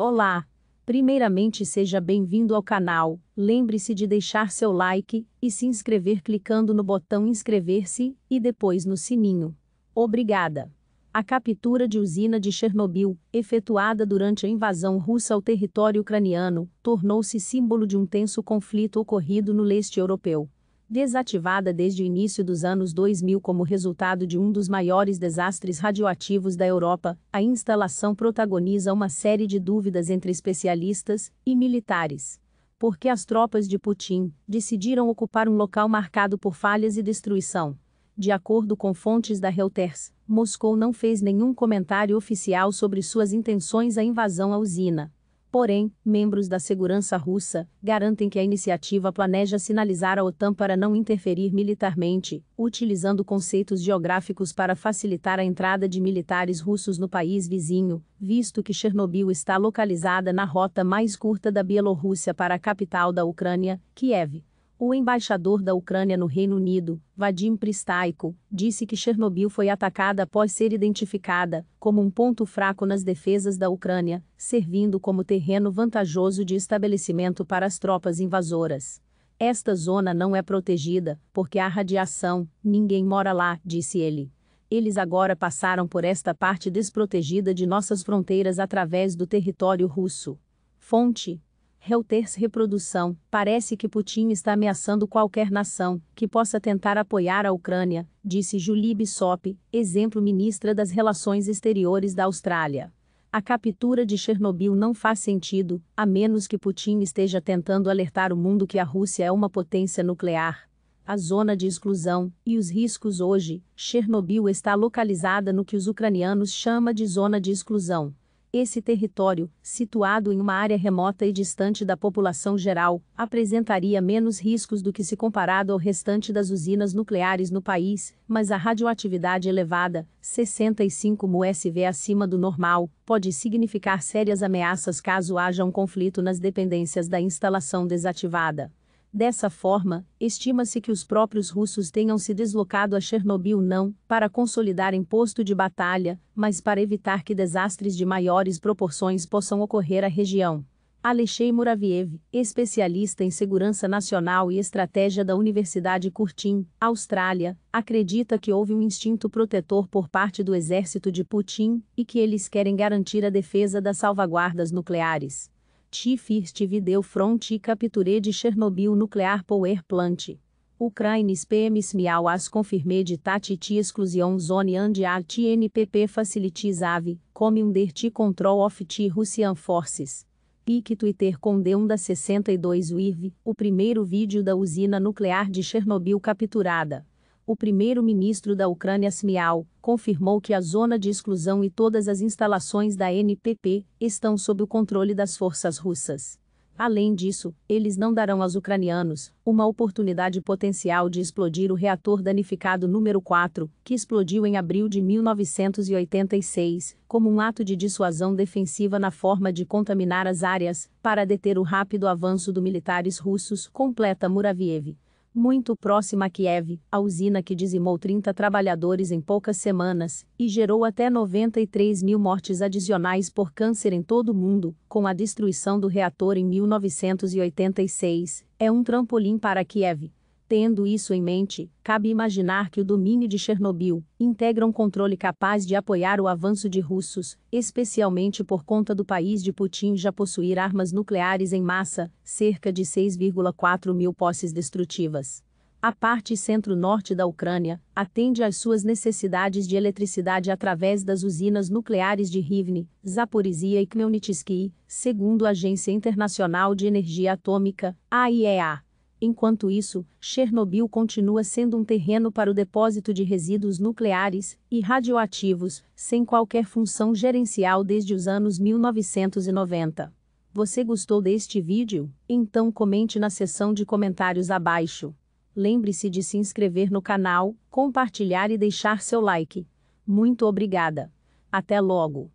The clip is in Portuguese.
Olá! Primeiramente seja bem-vindo ao canal, lembre-se de deixar seu like e se inscrever clicando no botão inscrever-se e depois no sininho. Obrigada! A captura de usina de Chernobyl, efetuada durante a invasão russa ao território ucraniano, tornou-se símbolo de um tenso conflito ocorrido no leste europeu desativada desde o início dos anos 2000 como resultado de um dos maiores desastres radioativos da Europa, a instalação protagoniza uma série de dúvidas entre especialistas e militares. Porque as tropas de Putin decidiram ocupar um local marcado por falhas e destruição. De acordo com fontes da Reuters, Moscou não fez nenhum comentário oficial sobre suas intenções à invasão à usina. Porém, membros da segurança russa garantem que a iniciativa planeja sinalizar a OTAN para não interferir militarmente, utilizando conceitos geográficos para facilitar a entrada de militares russos no país vizinho, visto que Chernobyl está localizada na rota mais curta da Bielorrússia para a capital da Ucrânia, Kiev. O embaixador da Ucrânia no Reino Unido, Vadim Pristaiko, disse que Chernobyl foi atacada após ser identificada como um ponto fraco nas defesas da Ucrânia, servindo como terreno vantajoso de estabelecimento para as tropas invasoras. Esta zona não é protegida, porque há radiação, ninguém mora lá, disse ele. Eles agora passaram por esta parte desprotegida de nossas fronteiras através do território russo. Fonte: Reuters Reprodução. Parece que Putin está ameaçando qualquer nação que possa tentar apoiar a Ucrânia, disse Julie Bissop, exemplo ministra das Relações Exteriores da Austrália. A captura de Chernobyl não faz sentido, a menos que Putin esteja tentando alertar o mundo que a Rússia é uma potência nuclear. A zona de exclusão e os riscos hoje, Chernobyl está localizada no que os ucranianos chama de zona de exclusão. Esse território, situado em uma área remota e distante da população geral, apresentaria menos riscos do que se comparado ao restante das usinas nucleares no país, mas a radioatividade elevada, 65 MSV acima do normal, pode significar sérias ameaças caso haja um conflito nas dependências da instalação desativada. Dessa forma, estima-se que os próprios russos tenham se deslocado a Chernobyl não para consolidar em posto de batalha, mas para evitar que desastres de maiores proporções possam ocorrer à região. Alexei Muraviev, especialista em segurança nacional e estratégia da Universidade Curtin, Austrália, acredita que houve um instinto protetor por parte do exército de Putin e que eles querem garantir a defesa das salvaguardas nucleares. Ti first video front e capture de Chernobyl nuclear power plant. Ucraine PMs miau as confirme de tatiti exclusion zone and art NPP facilities ave, come under ti control of ti Russian forces. Pique Twitter condeu Deunda 62 Wirv, o primeiro vídeo da usina nuclear de Chernobyl capturada o primeiro-ministro da Ucrânia Smial confirmou que a zona de exclusão e todas as instalações da NPP estão sob o controle das forças russas. Além disso, eles não darão aos ucranianos uma oportunidade potencial de explodir o reator danificado número 4, que explodiu em abril de 1986, como um ato de dissuasão defensiva na forma de contaminar as áreas, para deter o rápido avanço dos militares russos, completa Muraviev muito próxima a Kiev, a usina que dizimou 30 trabalhadores em poucas semanas e gerou até 93 mil mortes adicionais por câncer em todo o mundo, com a destruição do reator em 1986, é um trampolim para Kiev, Tendo isso em mente, cabe imaginar que o domínio de Chernobyl integra um controle capaz de apoiar o avanço de russos, especialmente por conta do país de Putin já possuir armas nucleares em massa, cerca de 6,4 mil posses destrutivas. A parte centro-norte da Ucrânia atende às suas necessidades de eletricidade através das usinas nucleares de Rivne, Zaporizhia e Khmelnytsky, segundo a Agência Internacional de Energia Atômica, AIEA. Enquanto isso, Chernobyl continua sendo um terreno para o depósito de resíduos nucleares e radioativos, sem qualquer função gerencial desde os anos 1990. Você gostou deste vídeo? Então comente na seção de comentários abaixo. Lembre-se de se inscrever no canal, compartilhar e deixar seu like. Muito obrigada. Até logo!